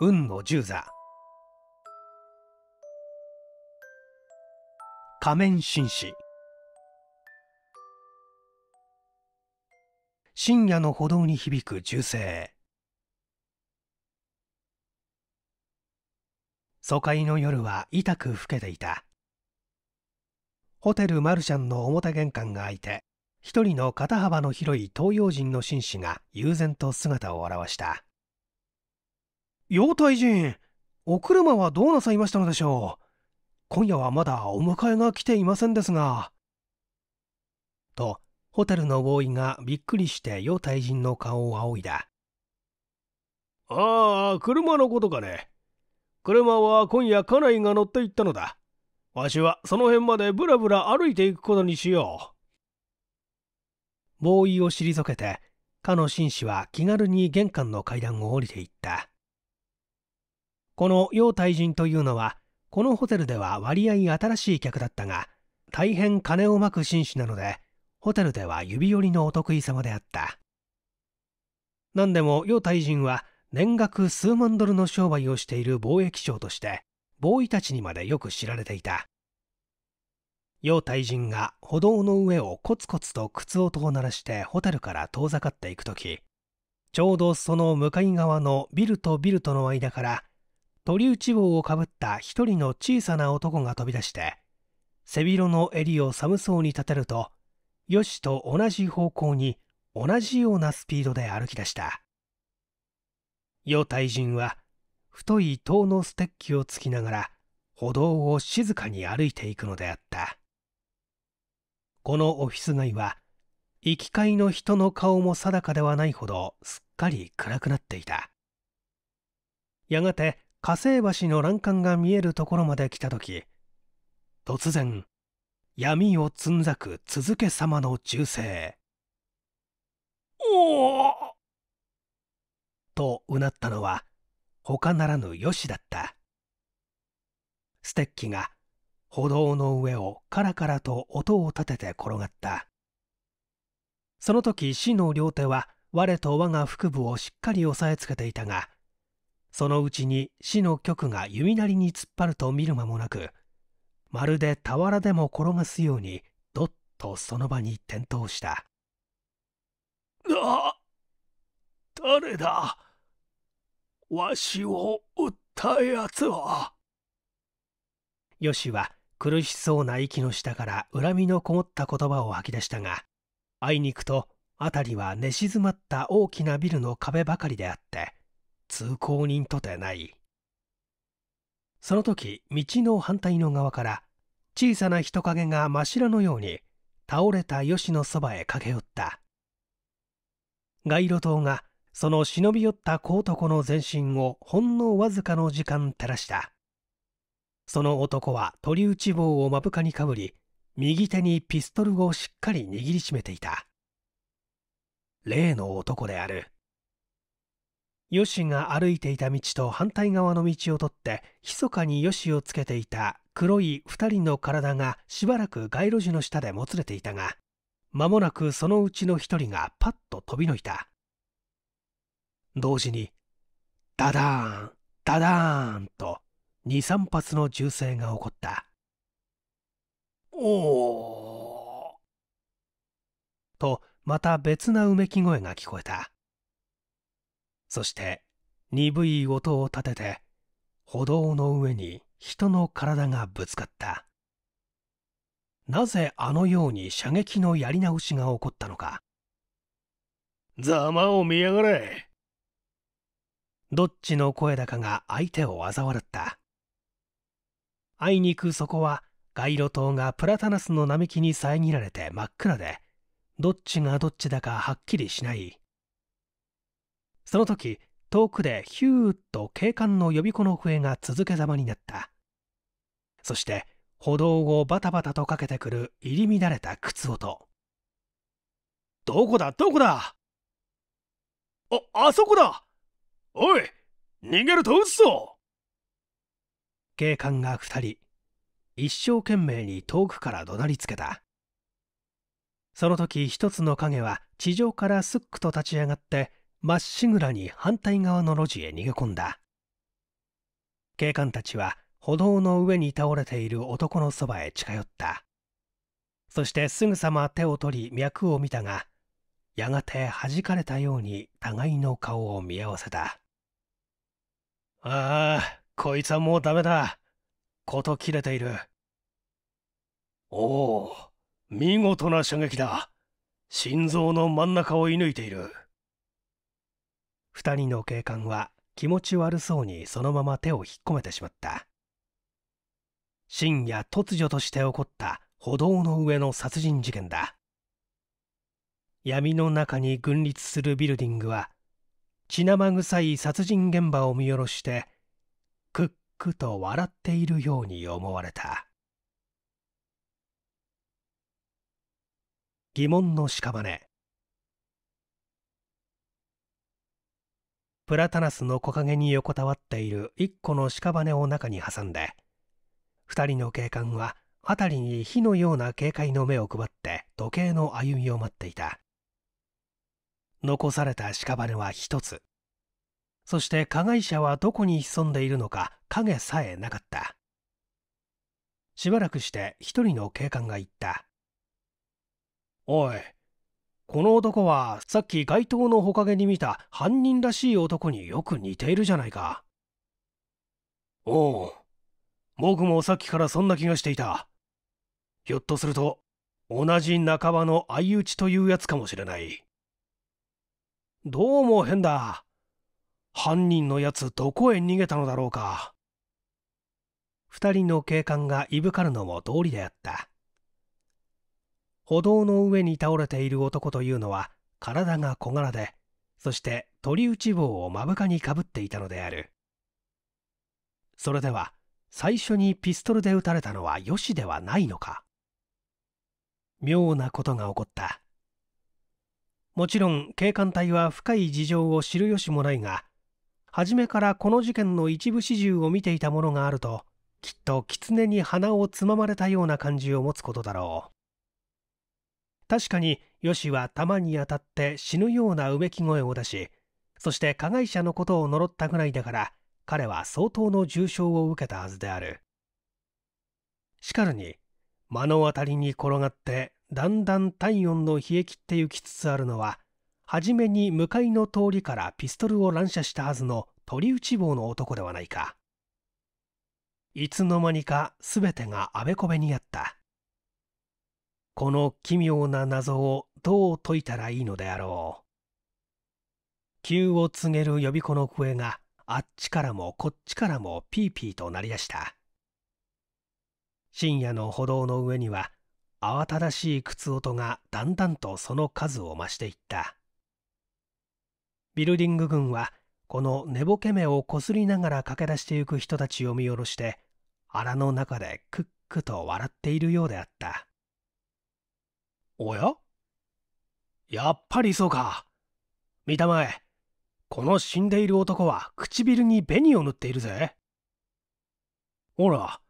運の十座仮面紳士深夜の歩道に響く銃声疎開の夜は痛く老けていたホテルマルシャンの表玄関が開いて一人の肩幅の広い東洋人の紳士が悠然と姿を現した妖体人お車はどうなさいましたのでしょう今夜はまだお迎えが来ていませんですが。とホテルのボーイがびっくりして妖体人の顔を仰いだ。ああ車のことかね。車は今夜家内が乗って行ったのだ。わしはその辺までぶらぶら歩いていくことにしよう。ボーイを退けて、かの紳士は気軽に玄関の階段を降りていった。この楊大臣というのはこのホテルでは割合新しい客だったが大変金をまく紳士なのでホテルでは指折りのお得意様であった何でも楊大人は年額数万ドルの商売をしている貿易商としてボーイたちにまでよく知られていた楊大人が歩道の上をコツコツと靴音を鳴らしてホテルから遠ざかっていく時ちょうどその向かい側のビルとビルとの間から鳥打ちをかぶった一人の小さな男が飛び出して背広の襟を寒そうに立てるとよしと同じ方向に同じようなスピードで歩き出した与大人は太い塔のステッキをつきながら歩道を静かに歩いていくのであったこのオフィス街は行き交いの人の顔も定かではないほどすっかり暗くなっていたやがて火星橋の欄干が見えるところまで来た時突然闇をつんざく続け様の銃声おおとうなったのは他ならぬよしだったステッキが歩道の上をカラカラと音を立てて転がったその時死の両手は我と我が腹部をしっかり押さえつけていたがそのうちに死の局が弓なりに突っ張ると見る間もなくまるで俵でも転がすようにどっとその場に転倒したあ誰だわしを撃ったやつはよしは苦しそうな息の下から恨みのこもった言葉を吐き出したがあいにくと辺りは寝静まった大きなビルの壁ばかりであって通行人とてない。その時、道の反対の側から、小さな人影が真白のように、倒れた吉のそばへ駆け寄った。街路灯が、その忍び寄った小男の全身をほんのわずかの時間照らした。その男は鳥打ち棒を目深にかぶり、右手にピストルをしっかり握りしめていた。例の男である。よしが歩いていた道と反対側の道を取って密かによしをつけていた黒い2人の体がしばらく街路樹の下でもつれていたが間もなくそのうちの1人がパッと飛びのいた同時にダダーンダダーンと23発の銃声が起こったおおとまた別なうめき声が聞こえたそして鈍い音を立てて歩道の上に人の体がぶつかったなぜあのように射撃のやり直しが起こったのかざまを見やがれどっちの声だかが相手を嘲笑ったあいにくそこは街路灯がプラタナスの並木に遮られて真っ暗でどっちがどっちだかはっきりしないその時遠くでヒューッと警官の予備校の笛が続けざまになったそして歩道をバタバタとかけてくる入り乱れた靴音どこだどこだああそこだおい逃げると撃つぞ警官が2人一生懸命に遠くから怒鳴りつけたその時一つの影は地上からすっくと立ち上がってまっしぐらに反対側の路地へ逃げ込んだ警官たちは歩道の上に倒れている男のそばへ近寄ったそしてすぐさま手を取り脈を見たがやがて弾かれたように互いの顔を見合わせたああこいつはもうダメだこと切れているおお見事な射撃だ心臓の真ん中を射抜いている2人の警官は気持ち悪そうにそのまま手を引っ込めてしまった深夜突如として起こった歩道の上の殺人事件だ闇の中に群立するビルディングは血生臭い殺人現場を見下ろしてクックと笑っているように思われた疑問の屍プラタナスの木陰に横たわっている一個の屍を中に挟んで2人の警官は辺りに火のような警戒の目を配って時計の歩みを待っていた残された屍は1つそして加害者はどこに潜んでいるのか影さえなかったしばらくして1人の警官が言った「おいこの男はさっき街灯のほかげに見た犯人らしい男によく似ているじゃないかおお僕もさっきからそんな気がしていたひょっとすると同じ仲間の相打ちというやつかもしれないどうも変だ犯人のやつどこへ逃げたのだろうか2人の警官がいぶかるのも道理であった歩道の上に倒れている男というのは体が小柄でそして鳥打ちを目深にかぶっていたのであるそれでは最初にピストルで撃たれたのはよしではないのか妙なことが起こったもちろん警官隊は深い事情を知る由もないが初めからこの事件の一部始終を見ていたものがあるときっと狐に鼻をつままれたような感じを持つことだろう確かにヨシは弾に当たって死ぬようなうめき声を出しそして加害者のことを呪ったぐらいだから彼は相当の重傷を受けたはずであるしかるに目の当たりに転がってだんだん体温の冷え切ってゆきつつあるのは初めに向かいの通りからピストルを乱射したはずの鳥内棒の男ではないかいつの間にか全てがあべこべにあったこの奇妙な謎をどう解いたらいいのであろう。急を告げる予び子の笛があっちからもこっちからもピーピーと鳴り出した。深夜の歩道の上には慌ただしい靴音がだんだんとその数を増していった。ビルディング群はこの寝ぼけ目をこすりながら駆け出してゆく人たちを見下ろして腹の中でクックと笑っているようであった。おややっぱりそうか。見たまえ。この死んでいる男は唇に紅を塗っているぜ。ほら、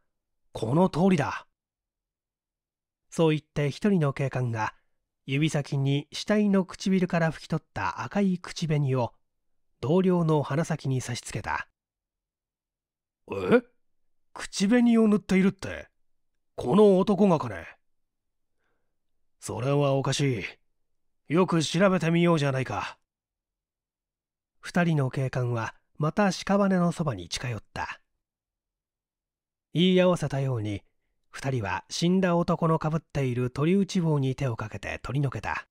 この通りだ。そう言って一人の警官が指先に死体の唇から拭き取った赤い口紅を同僚の鼻先に差し付けた。え口紅を塗っているってこの男がかねそれはおかしい。よく調べてみようじゃないか。二人の警官はまた屍のそばに近寄った。言い合わせたように、二人は死んだ男のかぶっている鳥打ち棒に手をかけて取り除けた。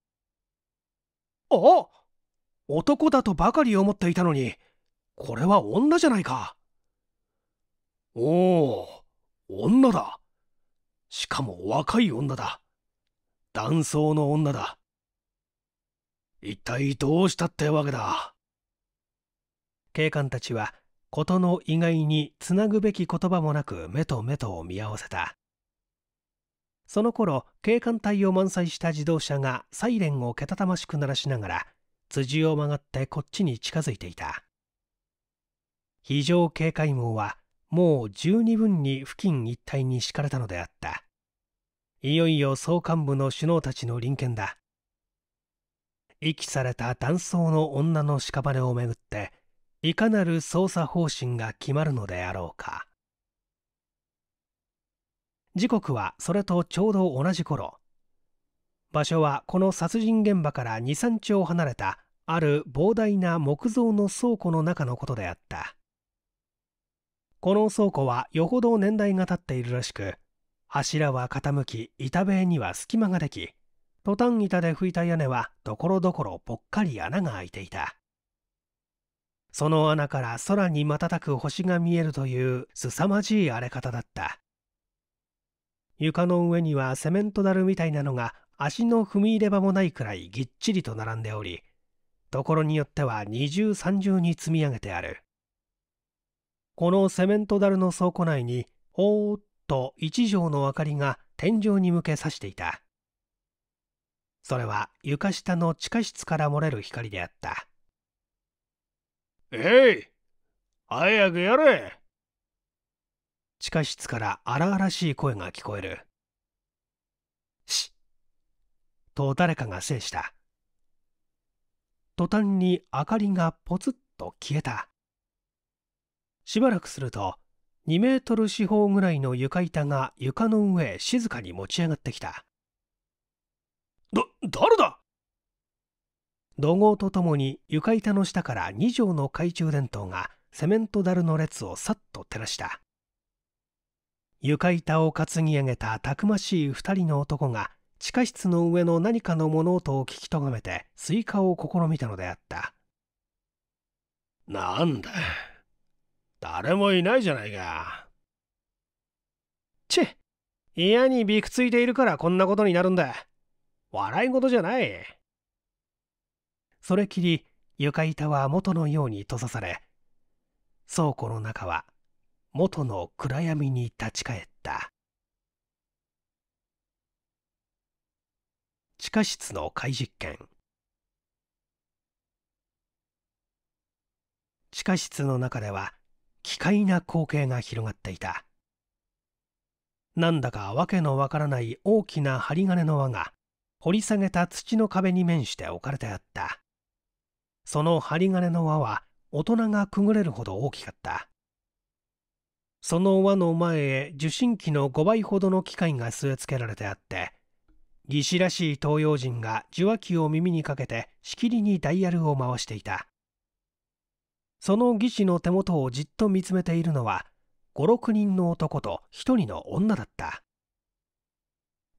あ男だとばかり思っていたのに、これは女じゃないか。おお、女だ。しかも若い女だ。断層の女だ一体どうしたってわけだ警官たちは事の意外につなぐべき言葉もなく目と目とを見合わせたその頃警官隊を満載した自動車がサイレンをけたたましく鳴らしながら辻を曲がってこっちに近づいていた非常警戒網はもう十二分に付近一帯に敷かれたのであったいよいよ総幹部の首脳たちの臨県だ遺棄された断層の女の屍をめぐっていかなる捜査方針が決まるのであろうか時刻はそれとちょうど同じ頃場所はこの殺人現場から23丁離れたある膨大な木造の倉庫の中のことであったこの倉庫はよほど年代が経っているらしく柱は傾き板塀には隙間ができトタン板で拭いた屋根はところどころぽっかり穴が開いていたその穴から空に瞬く星が見えるという凄まじい荒れ方だった床の上にはセメントだるみたいなのが足の踏み入れ場もないくらいぎっちりと並んでおりところによっては二重三重に積み上げてあるこのセメントだるの倉庫内にほーっと一畳の明かりが天井に向けさしていたそれは床下の地下室から漏れる光であったえい早くやれ地下室から荒々しい声が聞こえるしと誰かが制した途端に明かりがポツッと消えたしばらくすると2メートル四方ぐらいの床板が床の上へ静かに持ち上がってきた。だ、誰だ怒号とともに床板の下から2畳の懐中電灯がセメントダルの列をさっと照らした。床板を担ぎ上げたたくましい2人の男が地下室の上の何かの物音を聞きとがめてスイカを試みたのであった。なんだ。誰もいないじゃないか。チッ、嫌にびくついているからこんなことになるんだ。笑い事じゃない。それきり床板は元のように閉ざされ、倉庫の中は元の暗闇に立ち返った。地下室の怪実験地下室の中では奇怪な光景が広がっていたなんだかわけのわからない大きな針金の輪が掘り下げた土の壁に面して置かれてあったその針金の輪は大人がくぐれるほど大きかったその輪の前へ受信機の5倍ほどの機械が据え付けられてあって義士らしい東洋人が受話器を耳にかけてしきりにダイヤルを回していたその技師の手元をじっと見つめているのは56人の男と1人の女だった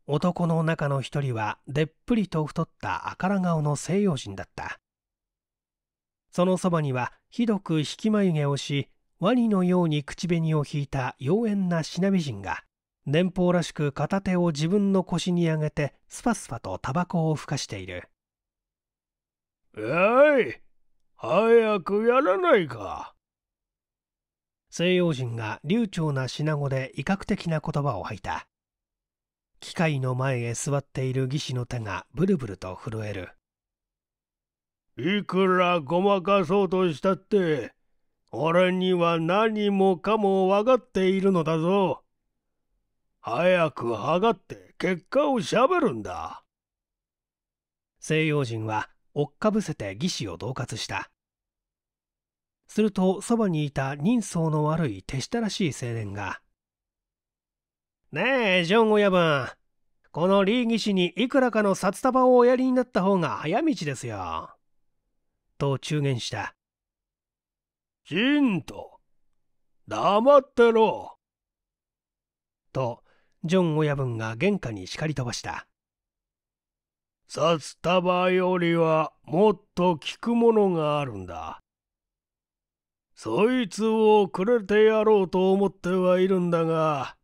男の中の1人はでっぷりと太った赤ら顔の西洋人だったそのそばにはひどく引き眉毛をしワニのように口紅を引いた妖艶なシナ美人が年俸らしく片手を自分の腰に上げてスパスパとタバコをふかしている「おい早くやらないか。西洋人が流暢な品語で威嚇的な言葉を吐いた。機械の前へ座っている技師の手がブルブルと震える。いくらごまかそうとしたって、俺には何もかも分かっているのだぞ。早くはがって結果をしゃべるんだ。西洋人は追っかぶせて義士を恫喝した。するとそばにいた人相の悪い手下らしい青年が「ねえジョン親分このリーギ氏にいくらかの札束をおやりになった方が早道ですよ」と中言した「ちンと黙ってろ」とジョン親分が玄関に叱り飛ばした札束よりはもっと効くものがあるんだそいつをくれてやろうと思ってはいるんだが、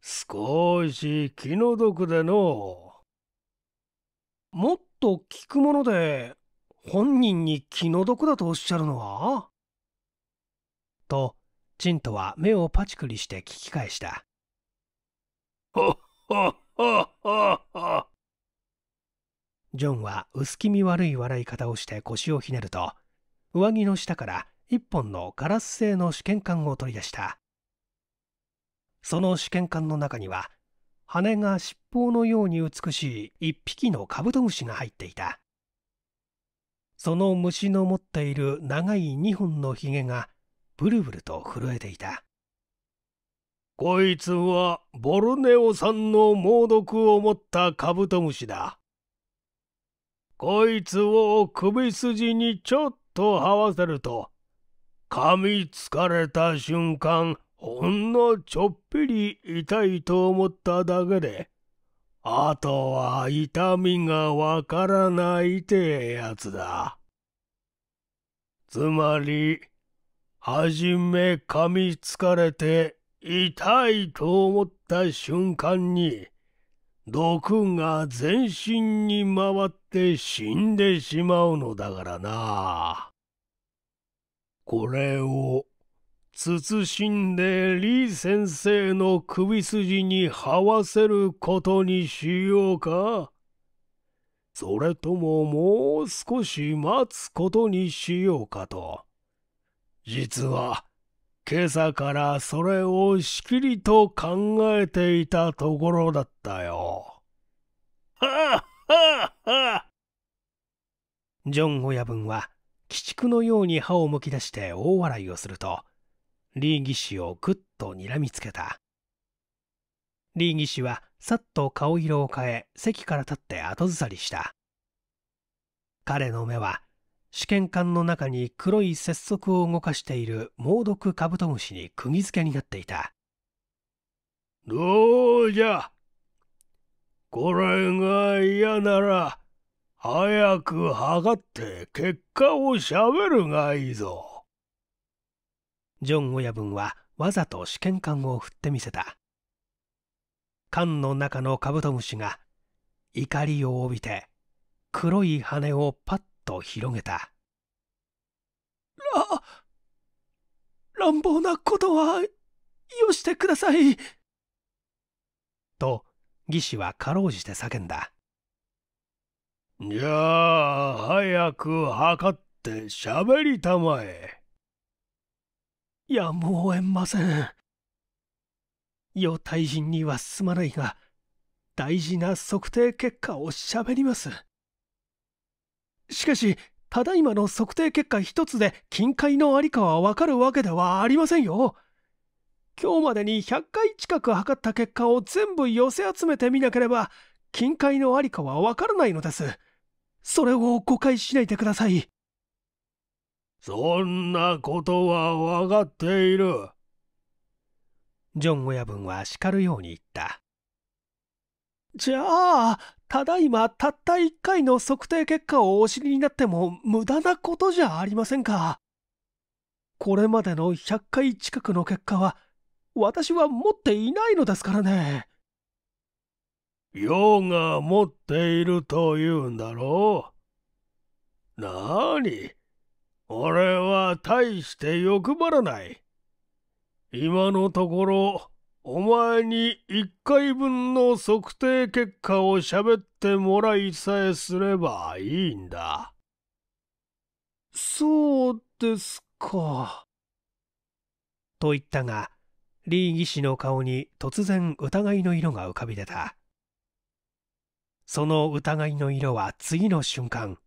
少し気の毒での。もっと聞くもので、本人に気の毒だとおっしゃるのはと、チントは目をパチクリして聞き返した。ジョンは薄気味悪い笑い方をして腰をひねると、上着の下から1本のガラス製の試験管を取り出したその試験管の中には羽が尻尾のように美しい1匹のカブトムシが入っていたその虫の持っている長い2本のひげがブルブルと震えていたこいつはボルネオ産の猛毒を持ったカブトムシだこいつを首筋にちょっと這わせると噛みつかれた瞬間、ほんのちょっぴり痛いと思っただけで、あとは痛みがわからないってやつだ。つまり、はじめ噛みつかれて痛いと思った瞬間に、毒が全身に回って死んでしまうのだからな。これを慎んで李先生の首筋に這わせることにしようかそれとももう少し待つことにしようかと。実は、今朝からそれをしきりと考えていたところだったよ。はっはっはジョン親分は鬼畜のように歯をむき出して大笑いをすると、リー義士をぐっと睨みつけた。リー義士はさっと顔色を変え、席から立って後ずさりした。彼の目は、試験管の中に黒い節足を動かしている猛毒カブトムシに釘付けになっていた。どうじゃこれが嫌なら、早く測って結果をしゃべるがいいぞ。ジョン親分はわざと試験管を振ってみせた。缶の中のカブトムシが怒りを帯びて黒い羽をパッと広げた。ら、乱暴なことはよしてください。と、義士はかろうじて叫んだ。じゃあ、早く測って喋りたまえ。やむをえません。与大臣にはすまないが、大事な測定結果を喋ります。しかし、ただいまの測定結果一つで金塊のありかはわかるわけではありませんよ。今日までに100回近く測った結果を全部寄せ集めてみなければ、金塊のありかはわからないのです。それを誤解しないでくださいそんなことは分かっているジョン親分は叱るように言ったじゃあただいまたった1回の測定結果をお知りになっても無駄なことじゃありませんかこれまでの100回近くの結果は私は持っていないのですからね用が持っているというんだろうなに俺は大して欲張らない。今のところ、お前に一回分の測定結果を喋ってもらいさえすればいいんだ。そうですか。と言ったが、リー義士の顔に突然疑いの色が浮かび出た。その疑いの色は次の瞬間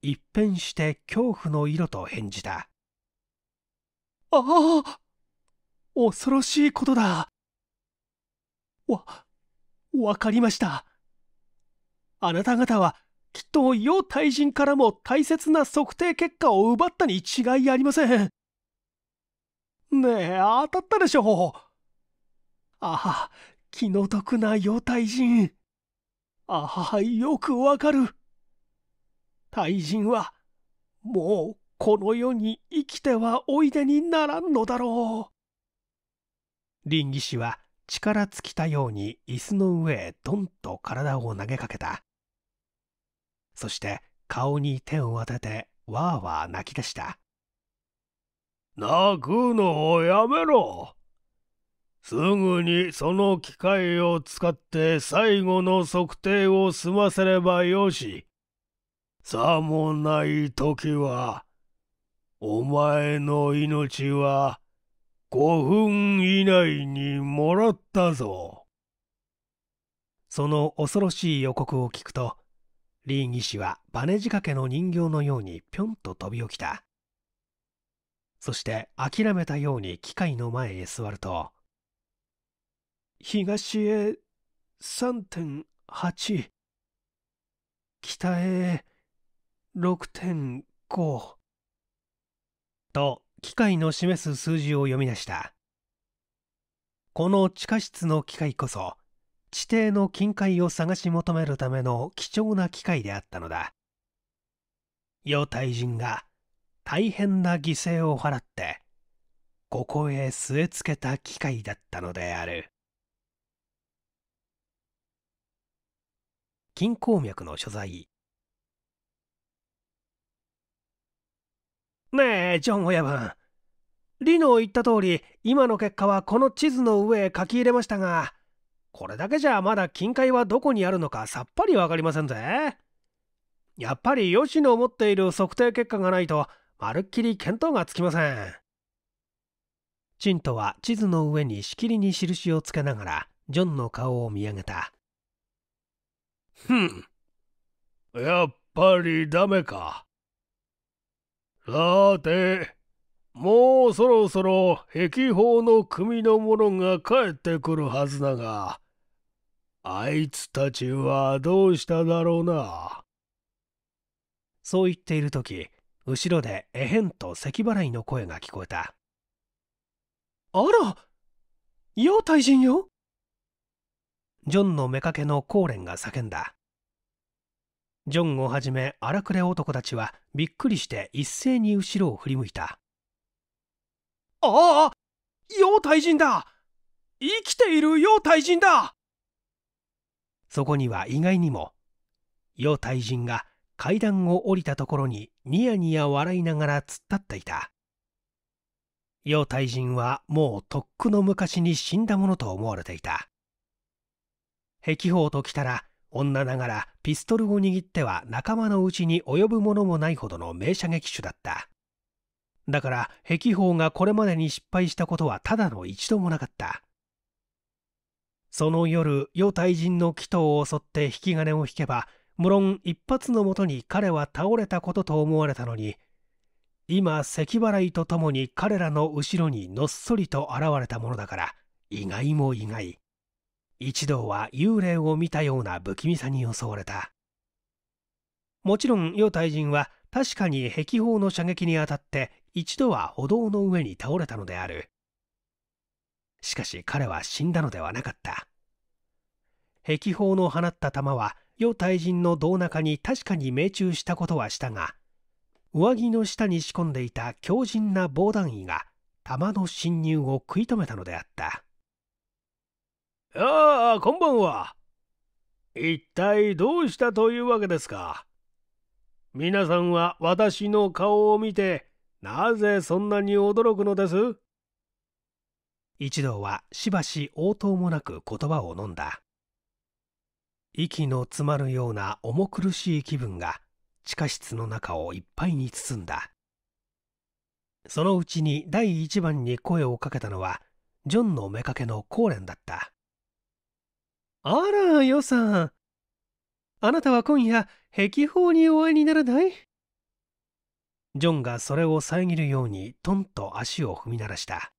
一変して恐怖の色と返じたああ恐ろしいことだわわかりましたあなた方はきっと要対人からも大切な測定結果を奪ったに違いありませんねえ当たったでしょうああ気の毒な要対人あはいよくわかる対人はもうこの世に生きてはおいでにならんのだろう倫理士は力尽きたように椅子の上へドンと体を投げかけたそして顔に手を当ててわーわー泣き出した泣くのをやめろすぐにその機械を使って最後の測定を済ませればよし。さもない時は、お前の命は5分以内にもらったぞ。その恐ろしい予告を聞くと、リー義士はバネ仕掛けの人形のようにぴょんと飛び起きた。そして諦めたように機械の前へ座ると、東へ3.8北へ6.5と機械の示す数字を読み出したこの地下室の機械こそ地底の近海を探し求めるための貴重な機械であったのだ幼体人が大変な犠牲を払ってここへ据え付けた機械だったのである筋鉱脈の所在ねえジョン親分リの言った通り今の結果はこの地図の上へ書き入れましたがこれだけじゃまだ近海はどこにあるのかさっぱり分かりませんぜやっぱり吉野を持っている測定結果がないとまるっきり見当がつきませんチントは地図の上にしきりに印をつけながらジョンの顔を見上げたふん。やっぱりダメか。さて、もうそろそろ壁砲の組の者が帰ってくるはずだが、あいつたちはどうしただろうな。そう言っている時、後ろでえへんと咳払いの声が聞こえた。あら、妖体人よジョンの妾のコーレンが叫んだジョンをはじめ荒くれ男たちはびっくりして一斉に後ろを振り向いたああ妖怪人だ生きている妖怪人だそこには意外にも妖怪人が階段を降りたところにニヤニヤ笑いながら突っ立っていた妖怪人はもうとっくの昔に死んだものと思われていた壁砲ときたら女ながらピストルを握っては仲間のうちに及ぶものもないほどの名射撃手だっただから壁砲がこれまでに失敗したことはただの一度もなかったその夜与大人の鬼頭を襲って引き金を引けば無論一発のもとに彼は倒れたことと思われたのに今咳払いとともに彼らの後ろにのっそりと現れたものだから意外も意外一同は幽霊を見たような不気味さに襲われたもちろん与太人は確かに壁砲の射撃にあたって一度は歩道の上に倒れたのであるしかし彼は死んだのではなかった壁砲の放った弾は与太人の胴中に確かに命中したことはしたが上着の下に仕込んでいた強靭な防弾衣が弾の侵入を食い止めたのであったああ、こんばんは。一体どうしたというわけですか。皆さんは私の顔を見て、なぜそんなに驚くのです一同はしばし応答もなく言葉を飲んだ。息の詰まるような重苦しい気分が地下室の中をいっぱいに包んだ。そのうちに第一番に声をかけたのは、ジョンの妾のコーレンだった。あら、よさん。あなたは今夜、壁砲にお会いにならないジョンがそれを遮るようにトンと足を踏み鳴らした。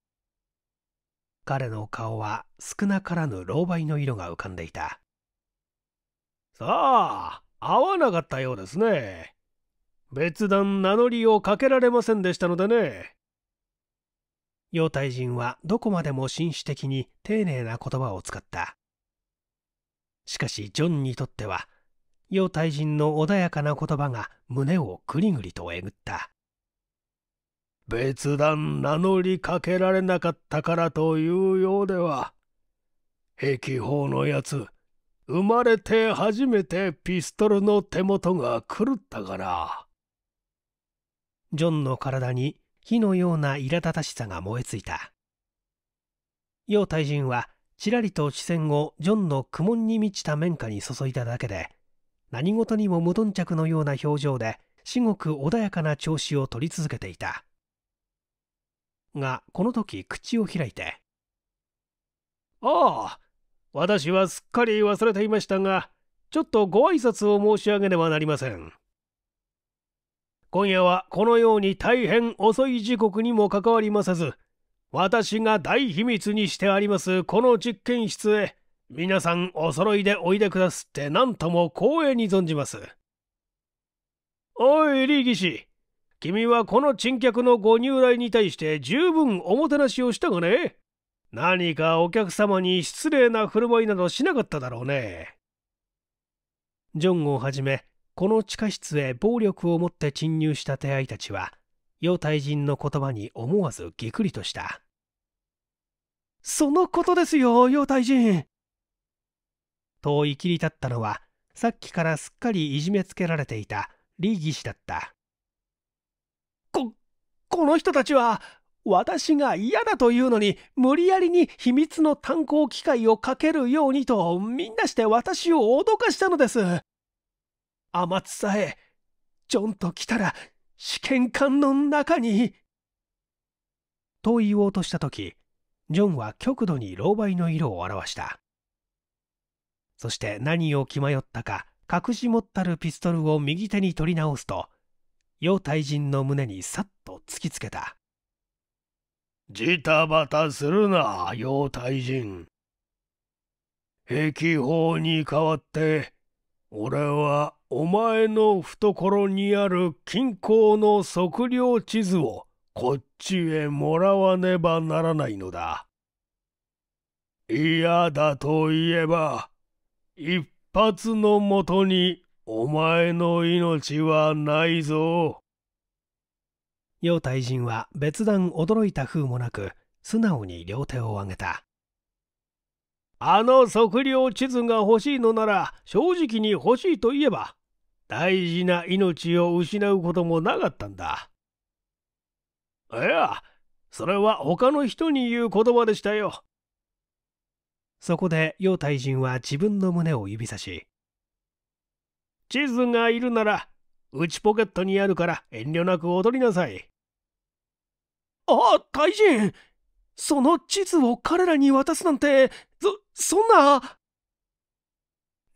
彼の顔は少なからぬ狼狽の色が浮かんでいた。さあ、合わなかったようですね。別段名乗りをかけられませんでしたのでね。妖体人はどこまでも紳士的に丁寧な言葉を使った。しかしジョンにとっては楊大人の穏やかな言葉が胸をぐりぐりとえぐった別段名乗りかけられなかったからというようでは壁砲のやつ生まれて初めてピストルの手元が狂ったからジョンの体に火のような苛立たしさが燃えついた楊大人はちらりと視線をジョンの苦悶に満ちた面下に注いだだけで、何事にも無頓着のような表情で、至極穏やかな調子を取り続けていた。が、この時口を開いて、ああ、私はすっかり忘れていましたが、ちょっとご挨拶を申し上げねばなりません。今夜はこのように大変遅い時刻にもかかわりませず、私が大秘密にしてありますこの実験室へ皆さんお揃いでおいでくだすって何とも光栄に存じます。おい、リーギ氏。君はこの珍客のご入来に対して十分おもてなしをしたがね。何かお客様に失礼な振る舞いなどしなかっただろうね。ジョンをはじめ、この地下室へ暴力を持って侵入した手合いたちは、与体人の言葉に思わずぎくりとした。そのことですよ、与大人と言い切り立ったのは、さっきからすっかりいじめつけられていた李義士だった。こ、この人たちは、私が嫌だというのに無理やりに秘密の炭鉱機械をかけるようにとみんなして私を脅かしたのです。天津さえ、ちょんと来たら試験管の中に。と言おうとした時ジョンは極度に狼狽の色を表したそして何を気迷ったか隠し持ったるピストルを右手に取り直すと陽体人の胸にさっと突きつけたジタバタするな陽体人壁法に代わって俺はお前の懐にある近郊の測量地図をこっちへもらわねばならないのだ。嫌だと言えば、一発のもとにお前の命はないぞ。楊大人は別段驚いた風もなく、素直に両手を挙げた。あの測量地図が欲しいのなら正直に欲しいと言えば大事な命を失うこともなかったんだ。いや、それは他の人に言う言葉でしたよ。そこで楊太人は自分の胸を指さし、地図がいるなら内ポケットにあるから遠慮なく踊りなさい。あ、大人その地図を彼らに渡すなんて、そ、そんな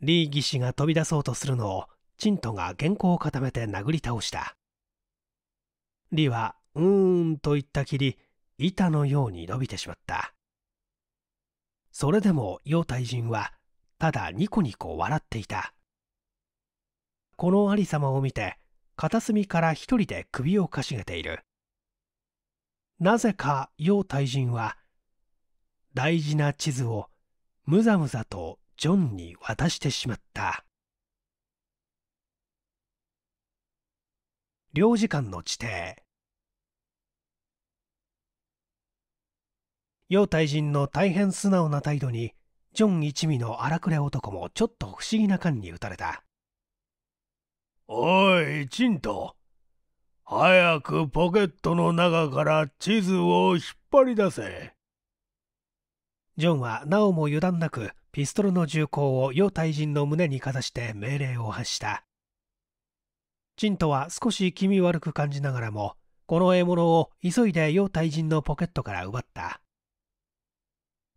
リー義士が飛び出そうとするのを、チントが原稿を固めて殴り倒した。リは、うーんと言ったきり、板のように伸びてしまった。それでも、陽大人は、ただニコニコ笑っていた。このありさまを見て、片隅から一人で首をかしげている。なぜか楊大人は大事な地図をむざむざとジョンに渡してしまった領事館の地底楊大臣の大変素直な態度にジョン一味の荒くれ男もちょっと不思議な感に打たれたおい、チント、早くポケットの中から地図を引っ張り出せ。ジョンはなおも油断なくピストルの銃口を楊大人の胸にかざして命令を発した。チントは少し気味悪く感じながらも、この獲物を急いで楊大人のポケットから奪った。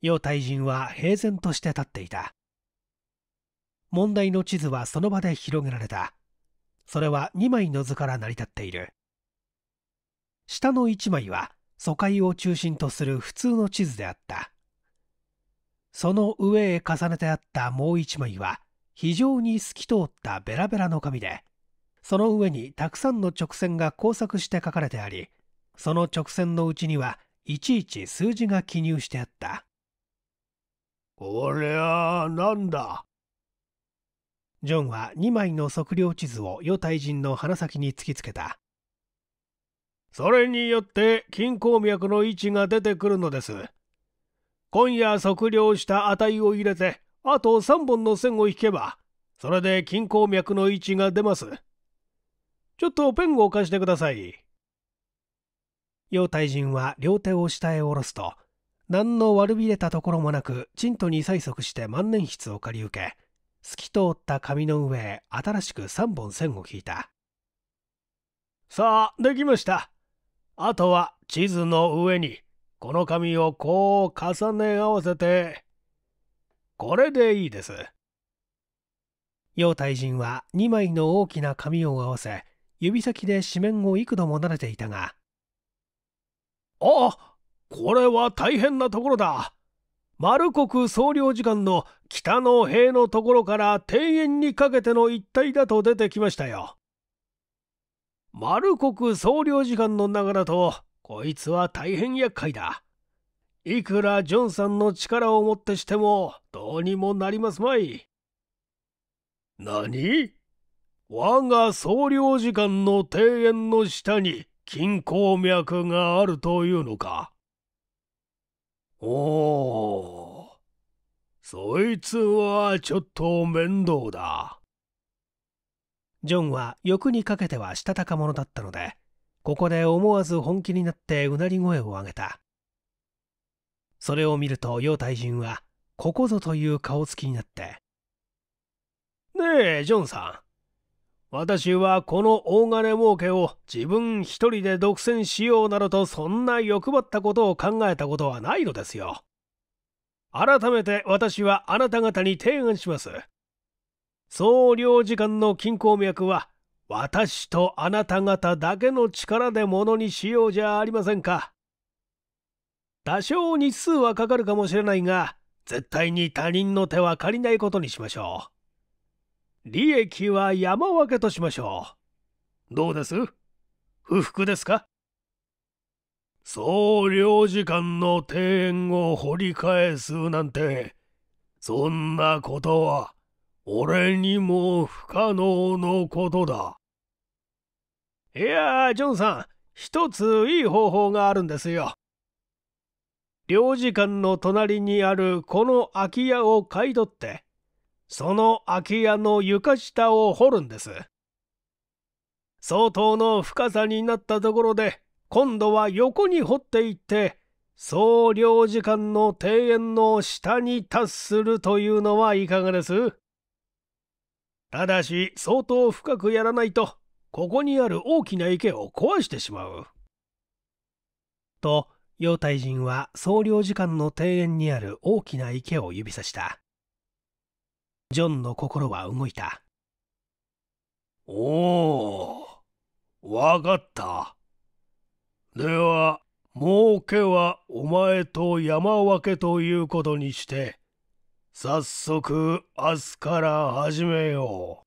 楊大人は平然として立っていた。問題の地図はその場で広げられた。それは2枚の図から成り立っている。下の1枚は疎開を中心とする普通の地図であった。その上へ重ねてあったもう1枚は非常に透き通ったベラベラの紙で、その上にたくさんの直線が交錯して書かれてあり、その直線のうちにはいちいち数字が記入してあった。これは何だジョンは2枚の測量地図を与太人の鼻先に突きつけた。それによって金鉱脈の位置が出てくるのです。今夜測量した値を入れて、あと3本の線を引けば、それで金鉱脈の位置が出ます。ちょっとペンを貸してください。陽太人は両手を下へ下ろすと、何の悪びれたところもなく、ちんとに催促して万年筆を借り受け、透き通った紙の上へ新しく3本線を引いた。さあ、できました。あとは地図の上にこの紙をこう重ね合わせてこれでいいです陽大人は2枚の大きな紙を合わせ指先で紙面を幾度も慣れていたがあこれは大変なところだ丸国総領事館の北の塀のところから庭園にかけての一帯だと出てきましたよコ国総領事館のがらと、こいつは大変厄介だ。いくらジョンさんの力をもってしても、どうにもなりますまい。何我が総領事館の庭園の下に金鉱脈があるというのか。おお、そいつはちょっと面倒だ。ジョンは欲にかけてはしたたか者だったのでここで思わず本気になってうなり声を上げたそれを見ると楊大人はここぞという顔つきになって「ねえジョンさん私はこの大金儲けを自分一人で独占しようなどとそんな欲張ったことを考えたことはないのですよ。改めて私はあなた方に提案します。総領事館の金鉱脈は私とあなた方だけの力でものにしようじゃありませんか。多少日数はかかるかもしれないが、絶対に他人の手は借りないことにしましょう。利益は山分けとしましょう。どうです不服ですか総領事館の庭園を掘り返すなんて、そんなことは俺にも不可能のことだ。いやジョンさん、一ついい方法があるんですよ。領事館の隣にあるこの空き家を買い取って、その空き家の床下を掘るんです。相当の深さになったところで、今度は横に掘っていって、総領事館の庭園の下に達するというのはいかがですただし相当深くやらないとここにある大きな池を壊してしまう。と妖怪人は総領事館の庭園にある大きな池を指さした。ジョンの心は動いた。おお、わかった。では、儲けはお前と山分けということにして、早速明日から始めよ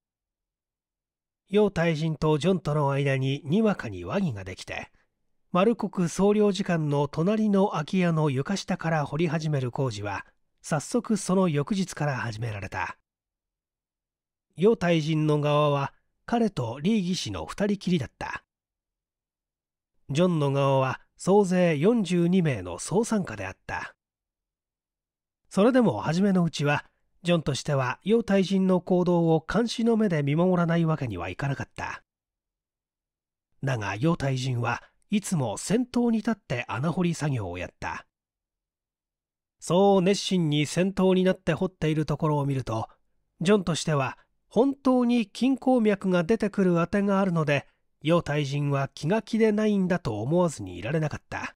う。楊大臣とジョンとの間ににわかに和議ができてマルコク総領事館の隣の空き家の床下から掘り始める工事は早速その翌日から始められた楊大臣の側は彼とリー義氏の2人きりだったジョンの側は総勢42名の総参加であったそれでも初めのうちはジョンとしては楊大人の行動を監視の目で見守らないわけにはいかなかっただが楊大人はいつも先頭に立って穴掘り作業をやったそう熱心に先頭になって掘っているところを見るとジョンとしては本当に金鉱脈が出てくるあてがあるので楊大人は気が気でないんだと思わずにいられなかった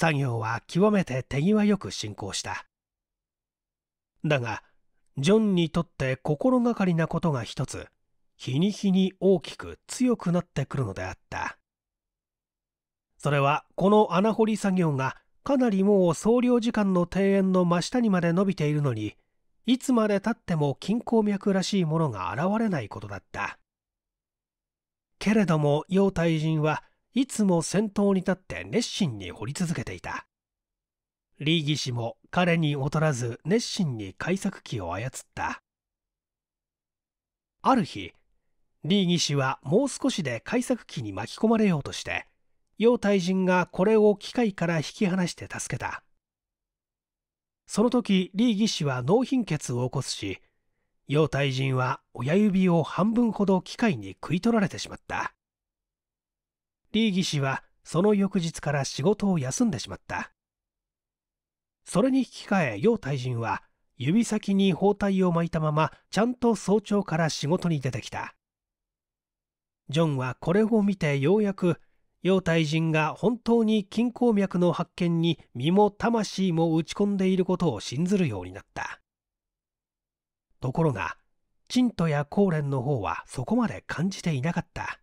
作業は極めて手際よく進行しただがジョンにとって心がかりなことが一つ日に日に大きく強くなってくるのであったそれはこの穴掘り作業がかなりもう総領時間の庭園の真下にまで伸びているのにいつまでたっても金鉱脈らしいものが現れないことだったけれども陽太人はいつも先頭に立って熱心に掘り続けていた李ー技師も彼に劣らず熱心に改作機を操ったある日李ー氏はもう少しで改作機に巻き込まれようとして楊大人がこれを機械から引き離して助けたその時李ー義は脳貧血を起こすし楊大人は親指を半分ほど機械に食い取られてしまったイ義士はその翌日から仕事を休んでしまったそれに引き換え楊大臣は指先に包帯を巻いたままちゃんと早朝から仕事に出てきたジョンはこれを見てようやく楊大臣が本当に金鉱脈の発見に身も魂も打ち込んでいることを信ずるようになったところがチントやコーレンの方はそこまで感じていなかった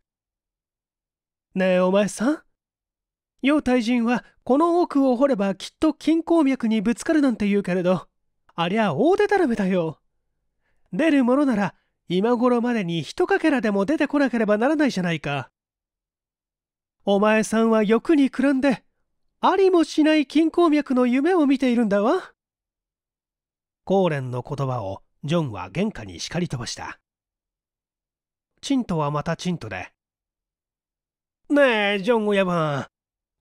ねえお前さん妖怪人はこの奥を掘ればきっと金鉱脈にぶつかるなんて言うけれどありゃ大でたらめだよ出るものなら今頃までに一かけらでも出てこなければならないじゃないかお前さんは欲にくらんでありもしない金鉱脈の夢を見ているんだわコーレンの言葉をジョンは玄関に叱り飛ばしたチントはまたチントでねえ、ジョン親分。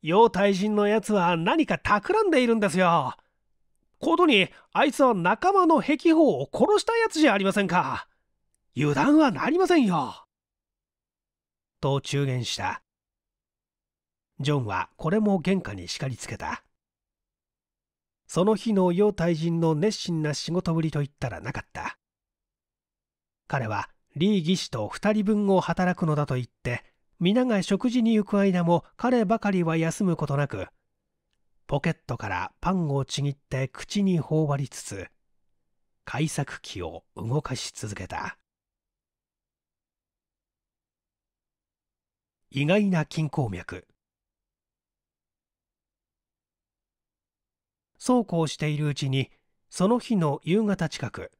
妖怪人のやつは何か企んでいるんですよ。ことに、あいつは仲間の壁砲を殺したやつじゃありませんか。油断はなりませんよ。と中言した。ジョンはこれも玄関に叱りつけた。その日の妖怪人の熱心な仕事ぶりと言ったらなかった。彼は、リー技師と2人分を働くのだと言って、皆が食事に行く間も彼ばかりは休むことなく、ポケットからパンをちぎって口に頬張りつつ、改作機を動かし続けた。意外な金鉱脈そうこうしているうちに、その日の夕方近く、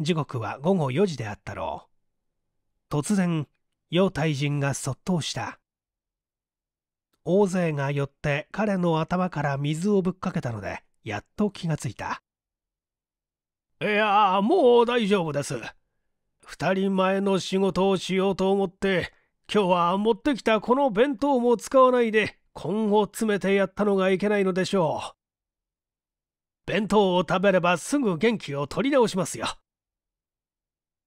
時刻は午後4時であったろう。突然、楊大臣が卒倒した。大勢が寄って彼の頭から水をぶっかけたので、やっと気がついた。いやもう大丈夫です。二人前の仕事をしようと思って、今日は持ってきたこの弁当も使わないで、今後詰めてやったのがいけないのでしょう。弁当を食べればすぐ元気を取り直しますよ。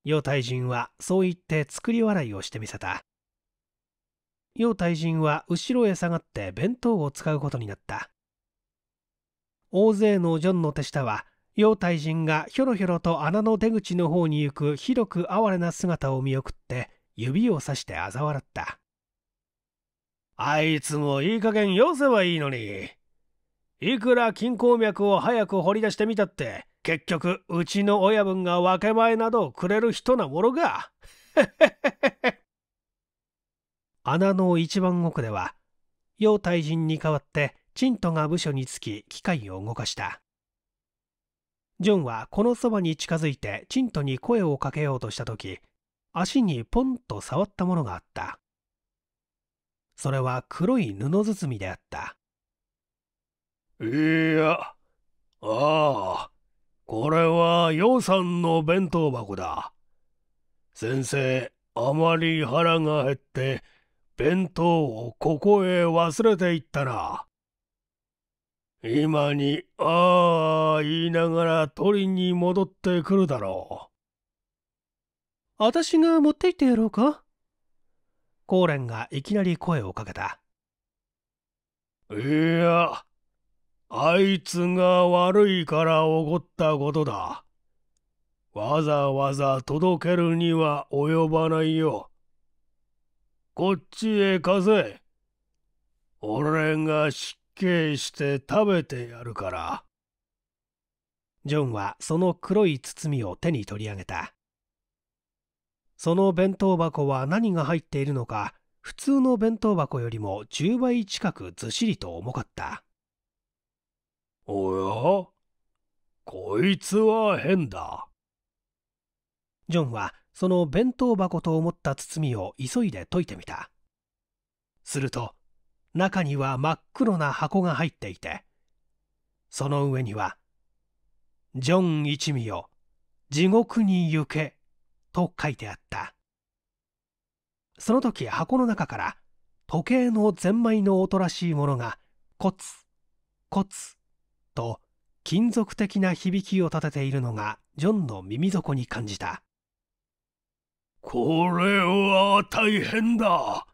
陽太人はそう言って作り笑いをしてみせた陽太人は後ろへ下がって弁当を使うことになった大勢のジョンの手下は陽太人がひょろひょろと穴の出口の方に行くひどく哀れな姿を見送って指をさして嘲笑ったあいつもいい加減よせばいいのにいくら金鉱脈を早く掘り出してみたって結局うちの親分が分け前などをくれる人なものが 穴の一番奥では陽体人に代わってチントが部署につき機械を動かしたジョンはこのそばに近づいてチントに声をかけようとした時足にポンと触ったものがあったそれは黒い布包みであったいやああこれは洋さんの弁当箱だ。先生、あまり腹が減って、弁当をここへ忘れていったな。今に、ああ、言いながら取りに戻ってくるだろう。私が持って行ってやろうかコーレンがいきなり声をかけた。いや、あいつが悪いから起こったことだ。わざわざ届けるには及ばないよ。こっちへ貸せ。俺が失敬して食べてやるから。ジョンはその黒い包みを手に取り上げた。その弁当箱は何が入っているのか、普通の弁当箱よりも10倍近くずっしりと重かった。おやこいつは変だ。ジョンはその弁当箱と思った包みを急いで解いてみた。すると、中には真っ黒な箱が入っていて、その上には、ジョン一味よ、地獄に行け、と書いてあった。その時箱の中から、時計のゼンマイの音らしいものが、コツ、コツ、と金属的な響きを立てているのがジョンの耳底に感じたこれは大変だ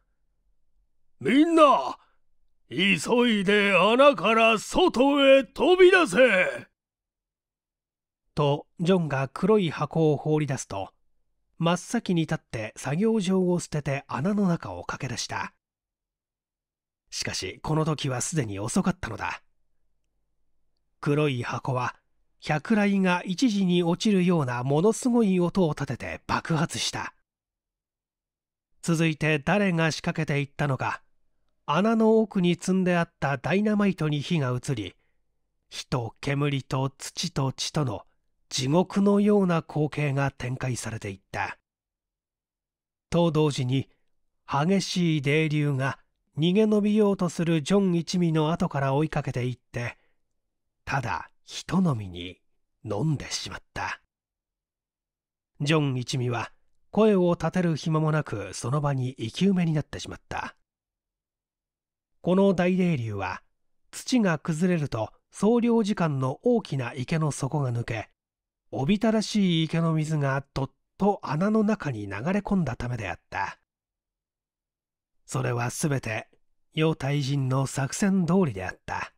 みんな急いで穴から外へ飛び出せとジョンが黒い箱を放り出すと真っ先に立って作業場を捨てて穴の中を駆け出したしかしこの時はすでに遅かったのだ黒い箱は百雷が一時に落ちるようなものすごい音を立てて爆発した続いて誰が仕掛けていったのか穴の奥に積んであったダイナマイトに火が移り火と煙と土と血との地獄のような光景が展開されていったと同時に激しい泥流が逃げ延びようとするジョン一味の後から追いかけていってただ人飲みに飲んでしまったジョン一味は声を立てる暇もなくその場に生き埋めになってしまったこの大泥流は土が崩れると総領時間の大きな池の底が抜けおびただしい池の水がどっと穴の中に流れ込んだためであったそれはすべて楊大人の作戦通りであった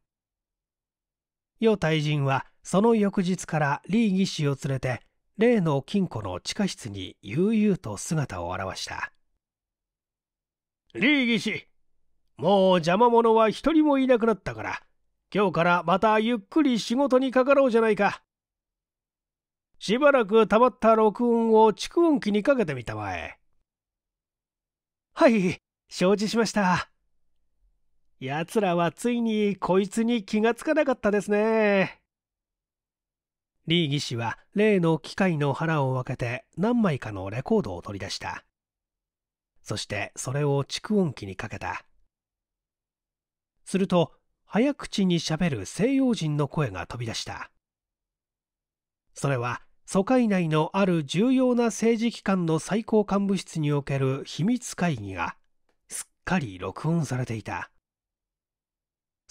楊大臣はその翌日から李義氏を連れて例の金庫の地下室に悠々と姿を現した李義氏もう邪魔者は一人もいなくなったから今日からまたゆっくり仕事にかかろうじゃないかしばらくたまった録音を蓄音機にかけてみたまえはい承知しました奴らはついにこいつに気がつかなかったですね。リー義士は例の機械の腹を分けて何枚かのレコードを取り出した。そしてそれを蓄音機にかけた。すると、早口にしゃべる西洋人の声が飛び出した。それは、疎開内のある重要な政治機関の最高幹部室における秘密会議が、すっかり録音されていた。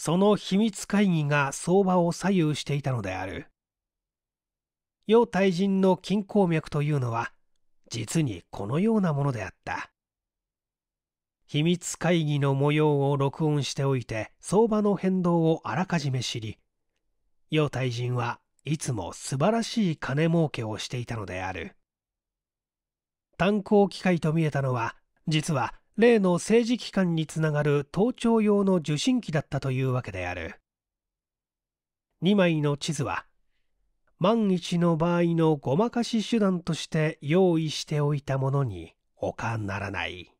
その秘密会議が相場を左右していたのである楊大臣の金鉱脈というのは実にこのようなものであった秘密会議の模様を録音しておいて相場の変動をあらかじめ知り楊大臣はいつも素晴らしい金儲けをしていたのである炭鉱機械と見えたのは実は例の政治機関につながる盗聴用の受信機だったというわけである2枚の地図は万一の場合のごまかし手段として用意しておいたものに他ならない。